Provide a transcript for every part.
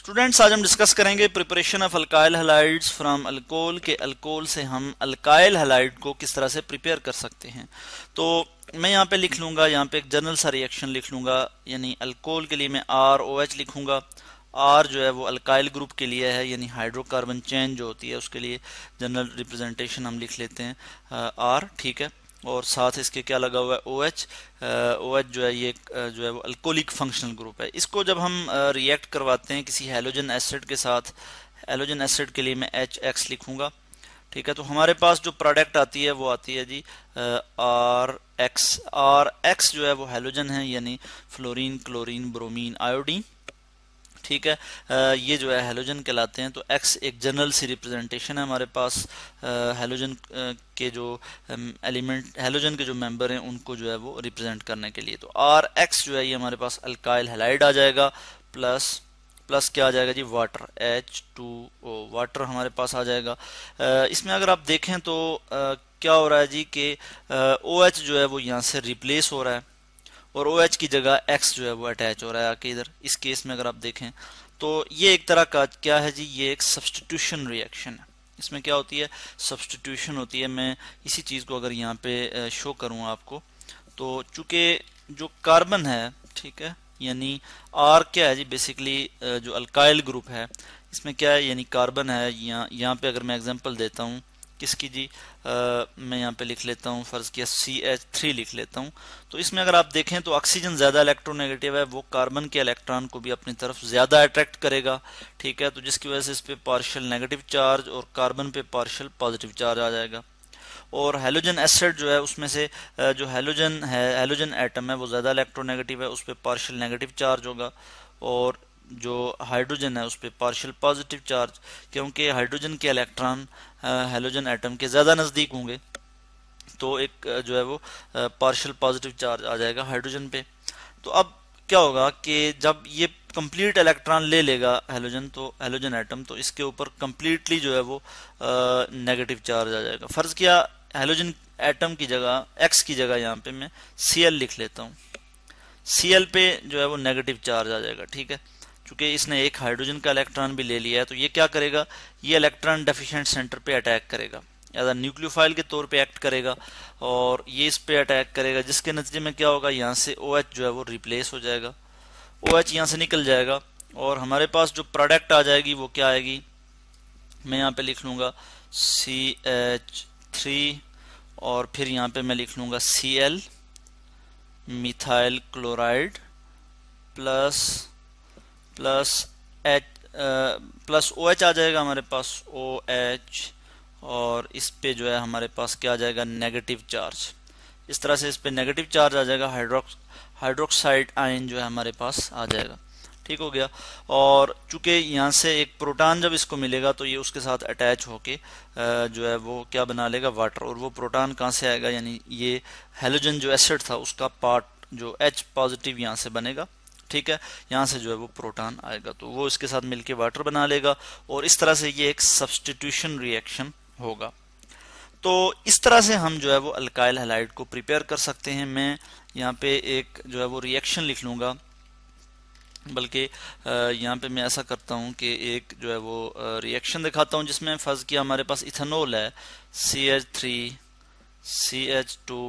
students आज हम discuss करेंगे preparation of alkyl halides from alcohol के अल्कोहल से हम अल्काइल हलाइड को किस तरह से प्रिपेयर कर सकते हैं तो मैं यहाँ पे लिख लूंगा यहाँ पे एक जनरल सा रिएक्शन लिख लूंगा यानी अल्कोहल के लिए मैं आर ओ एच लिखूँगा आर जो है वो अल्काइल ग्रुप के लिए है यानी हाइड्रोकार्बन चेन जो होती है उसके लिए जनरल रिप्रेजेंटेशन हम लिख लेते हैं आर ठीक है और साथ इसके क्या लगा हुआ है ओ एच ओ एच जो है ये जो है वो अल्कोलिक फंक्शनल ग्रुप है इसको जब हम रिएक्ट करवाते हैं किसी हेलोजन एसिड के साथ हेलोजन एसिड के लिए मैं एच एक्स लिखूंगा ठीक है तो हमारे पास जो प्रोडक्ट आती है वो आती है जी आर एक्स आर एक्स जो है वो हेलोजन है यानी फ्लोरीन क्लोरीन ब्रोमीन आयोडीन ठीक है आ, ये जो है हेलोजन कहलाते हैं तो एक्स एक जनरल सी रिप्रेजेंटेशन है हमारे पास हेलोजन के जो एलिमेंट हेलोजन के जो मेंबर हैं उनको जो है वो रिप्रेजेंट करने के लिए तो आर एक्स जो है ये हमारे पास अल्काइल हेलाइड आ जाएगा प्लस प्लस क्या आ जाएगा जी water H two O water हमारे पास आ जाएगा आ, इसमें अगर आप देखें तो आ, क्या हो रहा है जी कि ओ एच जो है वो यहाँ से रिप्लेस हो रहा है और ओ OH की जगह एक्स जो है वो अटैच हो रहा है आके इधर इस केस में अगर आप देखें तो ये एक तरह का क्या है जी ये एक सब्सटीट्यूशन रिएक्शन है इसमें क्या होती है सब्सटीट्यूशन होती है मैं इसी चीज़ को अगर यहाँ पे शो करूँ आपको तो चूंकि जो कार्बन है ठीक है यानी आर क्या है जी बेसिकली जो अल्काइल ग्रुप है इसमें क्या है यानी कार्बन है यहाँ यहाँ पे अगर मैं एग्जांपल देता हूँ किसकी जी आ, मैं यहाँ पे लिख लेता हूँ फ़र्ज़ किया सी एच थ्री लिख लेता हूँ तो इसमें अगर आप देखें तो ऑक्सीजन ज़्यादा इलेक्ट्रोनेगेटिव है वो कार्बन के इलेक्ट्रॉन को भी अपनी तरफ ज़्यादा अट्रैक्ट करेगा ठीक है तो जिसकी वजह से इस पर पार्शल नेगेटिव चार्ज और कार्बन पे पार्शल पॉजिटिव चार्ज आ जाएगा और हेलोजन एसिड जो है उसमें से जो हेलोजन है हेलोजन एटम है वो ज़्यादा इलेक्ट्रोनेगेटिव है उस पर पार्शल नेगेटिव चार्ज होगा और जो हाइड्रोजन है उस पर पार्शियल पॉजिटिव चार्ज क्योंकि हाइड्रोजन के इलेक्ट्रॉन हेलोजन एटम के ज़्यादा नज़दीक होंगे तो एक जो है वो पार्शल पॉजिटिव चार्ज आ जाएगा हाइड्रोजन पे तो अब क्या होगा कि जब ये कंप्लीट इलेक्ट्रॉन ले लेगा हेलोजन तो हेलोजन एटम तो इसके ऊपर कंप्लीटली जो है वो नेगेटिव चार्ज आ जाएगा फ़र्ज़ किया हेलोजन एटम की जगह एक्स की जगह यहाँ पे मैं सी लिख लेता हूँ सी पे जो है वो नेगेटिव चार्ज आ जाएगा ठीक है चूंकि इसने एक हाइड्रोजन का इलेक्ट्रॉन भी ले लिया है तो ये क्या करेगा ये इलेक्ट्रॉन डेफिशिएंट सेंटर पे अटैक करेगा एज अ न्यूक्लियोफाइल के तौर पे एक्ट करेगा और ये इस पे अटैक करेगा जिसके नतीजे में क्या होगा यहाँ से ओ OH जो है वो रिप्लेस हो जाएगा ओ OH यहाँ से निकल जाएगा और हमारे पास जो प्रोडक्ट आ जाएगी वो क्या आएगी मैं यहाँ पे लिख लूँगा सी एच थ्री और फिर यहाँ पर मैं लिख लूँगा C L methyl chloride plus plus H plus O H आ जाएगा हमारे पास ओ एच और इस पे जो है हमारे पास क्या आ जाएगा नेगेटिव चार्ज इस तरह से इस पे नेगेटिव चार्ज आ जाएगा हाइड्रोक्स हाइड्रोक्साइड आयन जो है हमारे पास आ जाएगा ठीक हो गया और चूंकि यहाँ से एक प्रोटॉन जब इसको मिलेगा तो ये उसके साथ अटैच होके जो है वो क्या बना लेगा वाटर और वो प्रोटॉन कहाँ से आएगा यानी ये हेलोजन जो एसिड था उसका पार्ट जो एच पॉजिटिव यहाँ से बनेगा ठीक है यहाँ से जो है वो प्रोटॉन आएगा तो वो इसके साथ मिलके वाटर बना लेगा और इस तरह से ये एक सब्सटीट्यूशन रिएक्शन होगा तो इस तरह से हम जो है वो अल्काइल हेलाइड को प्रिपेयर कर सकते हैं मैं यहाँ पे एक जो है वो रिएक्शन लिख लूँगा बल्कि यहाँ पे मैं ऐसा करता हूँ कि एक जो है वो रिएक्शन दिखाता हूँ जिसमें फर्ज किया हमारे पास इथेनॉल है C H three C H two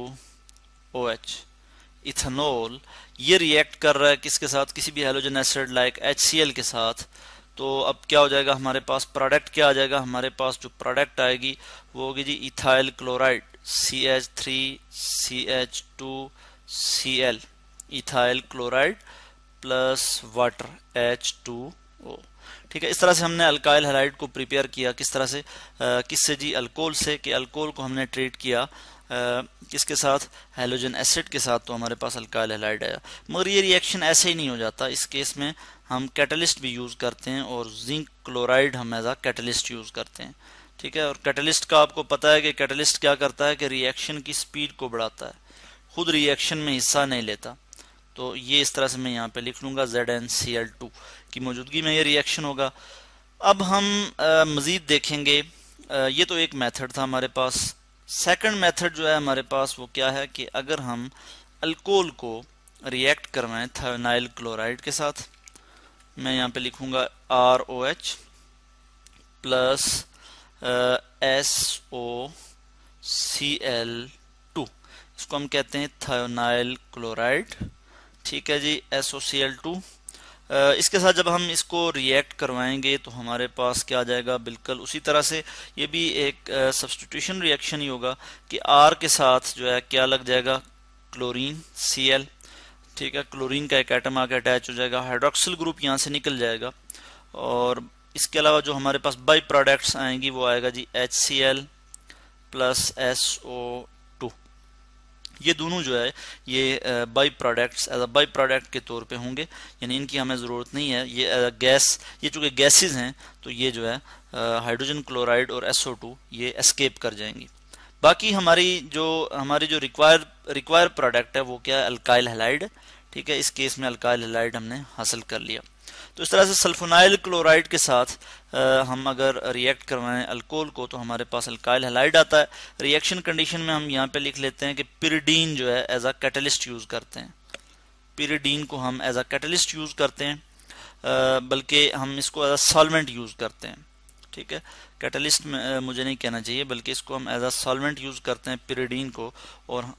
O H ethanol ये रिएक्ट कर रहा है किसके साथ किसी भी हेलोजन एसिड लाइक एच के साथ तो अब क्या हो जाएगा हमारे पास प्रोडक्ट क्या आ जाएगा हमारे पास जो प्रोडक्ट आएगी वो होगी जी ethyl chloride C H three C H two C L ethyl chloride plus water H two O ठीक है इस तरह से हमने अल्काइल हेलाइड को प्रिपेयर किया किस तरह से किससे जी अल्कोहल से कि अल्कोहल को हमने ट्रीट किया किसके साथ हेलोजन एसिड के साथ तो हमारे पास अल्काइल हेलाइड आया मगर ये रिएक्शन ऐसे ही नहीं हो जाता इस केस में हम कैटलिस्ट भी यूज़ करते हैं और जिंक क्लोराइड हम एज आ कैटलिस्ट यूज़ करते हैं ठीक है और कैटलिस्ट का आपको पता है कि कैटलिस्ट क्या करता है कि रिएक्शन की स्पीड को बढ़ाता है खुद रिएक्शन में हिस्सा नहीं लेता तो ये इस तरह से मैं यहाँ पे लिख लूँगा Z N C L two की मौजूदगी में ये रिएक्शन होगा अब हम मज़ीद देखेंगे आ, ये तो एक मेथड था हमारे पास सेकंड मेथड जो है हमारे पास वो क्या है कि अगर हम अल्कोहल को रिएक्ट करवाएं थायोनाइल क्लोराइड के साथ मैं यहाँ पे लिखूंगा R O H plus S O C L two इसको हम कहते हैं थायोनाइल क्लोराइड ठीक है जी S O C L two इसके साथ जब हम इसको रिएक्ट करवाएंगे तो हमारे पास क्या आ जाएगा बिल्कुल उसी तरह से ये भी एक सब्सटीट्यूशन रिएक्शन ही होगा कि आर के साथ जो है क्या लग जाएगा क्लोरीन सी एल ठीक है क्लोरीन का एक आइटम आके अटैच हो जाएगा हाइड्रोक्सिल ग्रुप यहाँ से निकल जाएगा और इसके अलावा जो हमारे पास बाई प्रोडक्ट्स आएंगी वो आएगा जी H C L plus S O ये दोनों जो है ये byproducts as a by product के तौर पे होंगे यानी इनकी हमें ज़रूरत नहीं है ये एज अ गैस ये चूँकि गैसेज हैं तो ये जो है हाइड्रोजन क्लोराइड और टू ये एस्केप कर जाएंगी बाकी हमारी जो हमारी जो रिक्वायर रिक्वायर प्रोडक्ट है वो क्या है अल्काइल हेलाइड ठीक है इस केस में अल्काइल हेलाइड हमने हासिल कर लिया तो इस तरह से सल्फोनाइल क्लोराइड के साथ आ, हम अगर रिएक्ट करवाएं अल्कोहल को तो हमारे पास अल्काइल हेलाइड आता है रिएक्शन कंडीशन में हम यहाँ पे लिख लेते हैं कि पिरीडीन जो है एज अ कैटलिस्ट यूज़ करते हैं पिरीडीन को हम एज अ कैटलिस्ट यूज़ करते हैं बल्कि हम इसको एज अ सॉलमेंट यूज़ करते हैं ठीक है कैटलिस्ट में मुझे नहीं कहना चाहिए बल्कि इसको हम एज अ सॉलमेंट यूज़ करते हैं पिरीडीन को और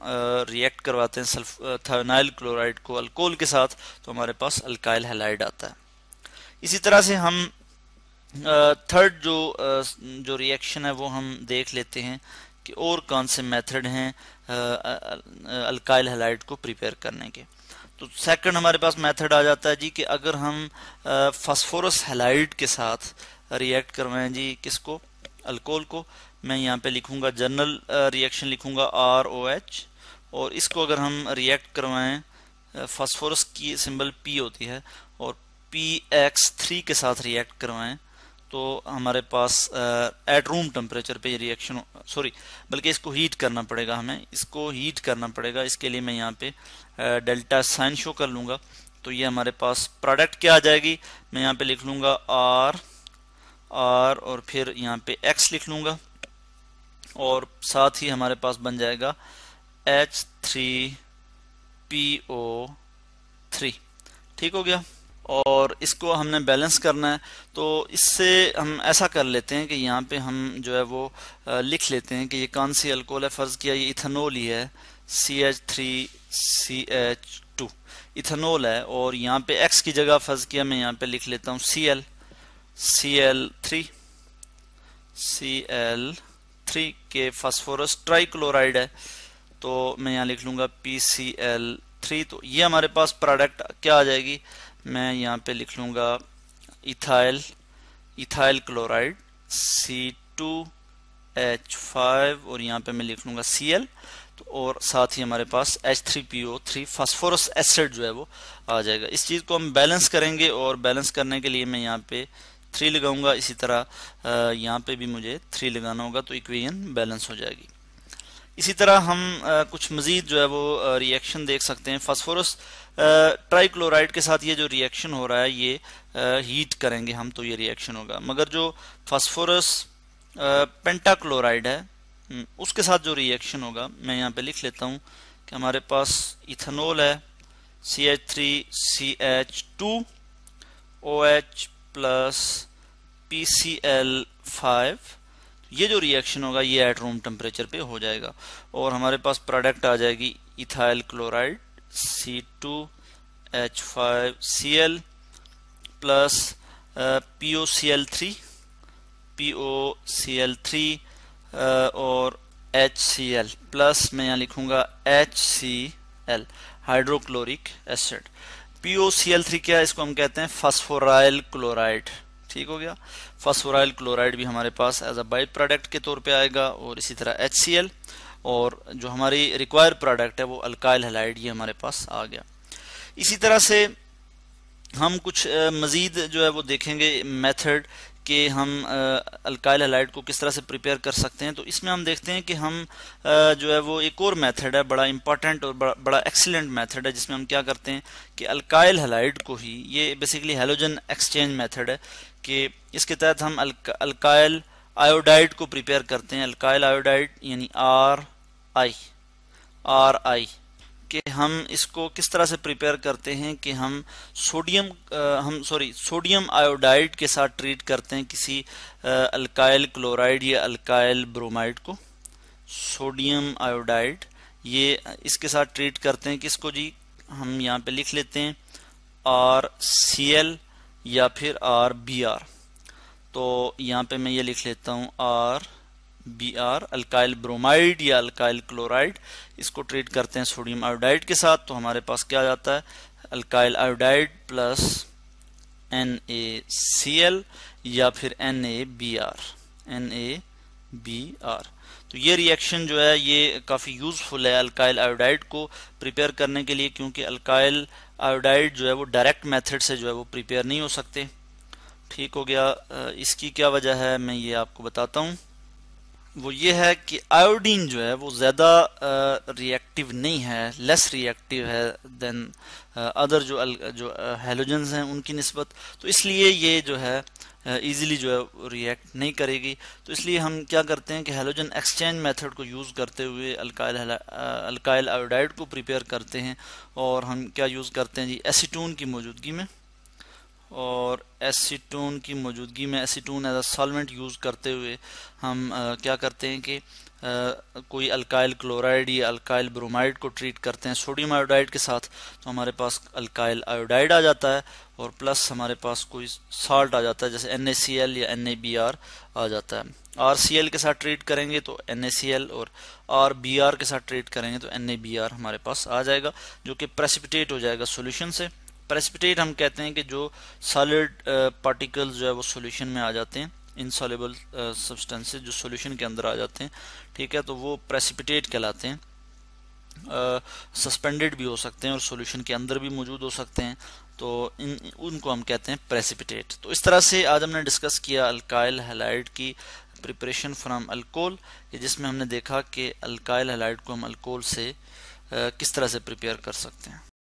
रिएक्ट करवाते हैं सल्फ थानाइल क्लोराइड को अल्कोहल के साथ तो हमारे पास अल्काइल हेलाइड आता है इसी तरह से हम थर्ड जो जो रिएक्शन है वो हम देख लेते हैं कि और कौन से मेथड हैं अल्काइल हेलाइट को प्रिपेयर करने के तो सेकंड हमारे पास मेथड आ जाता है जी कि अगर हम फास्फोरस हेलाइट के साथ रिएक्ट करवाएं जी किसको अल्कोहल को मैं यहाँ पे लिखूंगा जनरल रिएक्शन लिखूंगा आर ओ एच और इसको अगर हम रिएक्ट करवाएं फास्फोरस की सिंबल पी होती है पी एक्स थ्री के साथ रिएक्ट करवाएं तो हमारे पास एट रूम टेम्परेचर पे रिएक्शन सॉरी बल्कि इसको हीट करना पड़ेगा हमें इसको हीट करना पड़ेगा इसके लिए मैं यहाँ पे डेल्टा साइन शो कर लूँगा तो ये हमारे पास प्रोडक्ट क्या आ जाएगी मैं यहाँ पे लिख लूँगा आर आर और फिर यहाँ पे एक्स लिख लूँगा और साथ ही हमारे पास बन जाएगा H three P O three ठीक हो गया और इसको हमने बैलेंस करना है तो इससे हम ऐसा कर लेते हैं कि यहाँ पे हम जो है वो लिख लेते हैं कि ये कौन सी अल्कोहल है फ़र्ज़ किया ये इथेनॉल ही है C H three C H two ethanol है और यहाँ पे एक्स की जगह फ़र्ज़ किया मैं यहाँ पे लिख लेता हूँ C L C L three C L three के फॉस्फोरस क्लोराइड है तो मैं यहाँ लिख लूँगा पी सी एल थ्री तो ये हमारे पास प्रोडक्ट क्या आ जाएगी मैं यहाँ पे लिख लूँगा ethyl ethyl chloride C two H five और यहाँ पे मैं लिख लूँगा सी एल तो और साथ ही हमारे पास H three P O three phosphorus acid जो है वो आ जाएगा इस चीज़ को हम बैलेंस करेंगे और बैलेंस करने के लिए मैं यहाँ पे थ्री लगाऊंगा इसी तरह यहाँ पे भी मुझे थ्री लगाना होगा तो इक्वेशन बैलेंस हो जाएगी इसी तरह हम आ, कुछ मज़ीद जो है वो रिएक्शन देख सकते हैं फॉस्फोरस ट्राईक्लोराइड के साथ ये जो रिएक्शन हो रहा है ये आ, हीट करेंगे हम तो ये रिएक्शन होगा मगर जो फॉस्फोरस पेंटाक्लोराइड है हम्म, उसके साथ जो रिएक्शन होगा मैं यहाँ पे लिख लेता हूँ कि हमारे पास इथेनॉल है C H three C H two O H plus P C L five ये जो रिएक्शन होगा ये एट रूम टेम्परेचर पे हो जाएगा और हमारे पास प्रोडक्ट आ जाएगी ethyl chloride C two H five C L plus P O C L three P O C L three और एच सी एल प्लस मैं यहाँ लिखूंगा H C L hydrochloric acid P O C L three क्या है इसको हम कहते हैं फॉस्फोराइल क्लोराइड ठीक हो गया फसफोराइल क्लोराइड भी हमारे पास एज अ बाई प्रोडक्ट के तौर पे आएगा और इसी तरह एच और जो हमारी रिक्वायर्ड प्रोडक्ट है वो अल्काइल हेलाइड ये हमारे पास आ गया इसी तरह से हम कुछ मज़ीद जो है वो देखेंगे मेथड कि हम अल्काइल हेलाइड को किस तरह से प्रिपेयर कर सकते हैं तो इसमें हम देखते हैं कि हम आ, जो है वो एक और मेथड है बड़ा इंपॉर्टेंट और बड़ा, बड़ा एक्सीलेंट मेथड है जिसमें हम क्या करते हैं कि अल्काइल हेलाइड को ही ये बेसिकली हेलोजन एक्सचेंज मेथड है कि इसके तहत हम अल्काइल आयोडाइड को प्रिपेयर करते हैं अल्काइल आयोडाइड यानी आर आई आर आई कि हम इसको किस तरह से प्रिपेयर करते हैं कि हम सोडियम आ, हम सॉरी सोडियम आयोडाइड के साथ ट्रीट करते हैं किसी अल्काइल क्लोराइड या अल्काइल ब्रोमाइड को सोडियम आयोडाइड ये इसके साथ ट्रीट करते हैं किसको जी हम यहाँ पे लिख लेते हैं आर सी एल या फिर आर बी आर तो यहाँ पे मैं ये लिख लेता हूँ R B R alkyl bromide या अल्काइल क्लोराइड इसको ट्रीट करते हैं सोडियम आयोडाइड के साथ तो हमारे पास क्या आ जाता है alkyl iodide plus N A C L या फिर N A B R N A B R तो ये रिएक्शन जो है ये काफ़ी यूज़फुल है अल्काइल आयोडाइड को प्रिपेयर करने के लिए क्योंकि अल्काइल आयोडाइड जो है वो डायरेक्ट मेथड से जो है वो प्रिपेयर नहीं हो सकते ठीक हो गया इसकी क्या वजह है मैं ये आपको बताता हूँ वो ये है कि आयोडीन जो है वो ज़्यादा रिएक्टिव नहीं है लेस रिएक्टिव है देन अदर जो जो हेलोजेंस हैं उनकी नस्बत तो इसलिए ये जो है ईजिली जो है रिएक्ट नहीं करेगी तो इसलिए हम क्या करते हैं कि हेलोजन एक्सचेंज मेथड को यूज़ करते हुए अल्काइल अल्काइल आयोडाइड को प्रिपेयर करते हैं और हम क्या यूज़ करते हैं जी एसीटून की मौजूदगी में और एसीटोन की मौजूदगी में acetone as a solvent use करते हुए हम आ, क्या करते हैं कि कोई अल्काइल क्लोराइड या अल्काइल ब्रोमाइड को ट्रीट करते हैं सोडियम आयोडाइड के साथ तो हमारे पास अल्काइल आयोडाइड आ जाता है और प्लस हमारे पास कोई साल्ट आ जाता है जैसे एन या एन आ जाता है आर के साथ ट्रीट करेंगे तो एन और आर के साथ ट्रीट करेंगे तो एन हमारे पास आ जाएगा जो कि प्रेसिपिटेट हो जाएगा सोल्यूशन से प्रेसिपिटेट हम कहते हैं कि जो सॉलिड पार्टिकल्स जो है वो सोल्यूशन में आ जाते हैं इंसॉलेबल सब्सटेंसेज uh, जो सॉल्यूशन के अंदर आ जाते हैं ठीक है तो वो प्रेसिपिटेट कहलाते हैं सस्पेंडेड uh, भी हो सकते हैं और सॉल्यूशन के अंदर भी मौजूद हो सकते हैं तो इन उनको हम कहते हैं प्रेसिपिटेट तो इस तरह से आज हमने डिस्कस किया अल्काइल हेलाइड की प्रिपरेशन फ्राम अल्कोहल जिसमें हमने देखा कि अल्काइल हेलाइड को हम अल्कोहल से uh, किस तरह से प्रिपेयर कर सकते हैं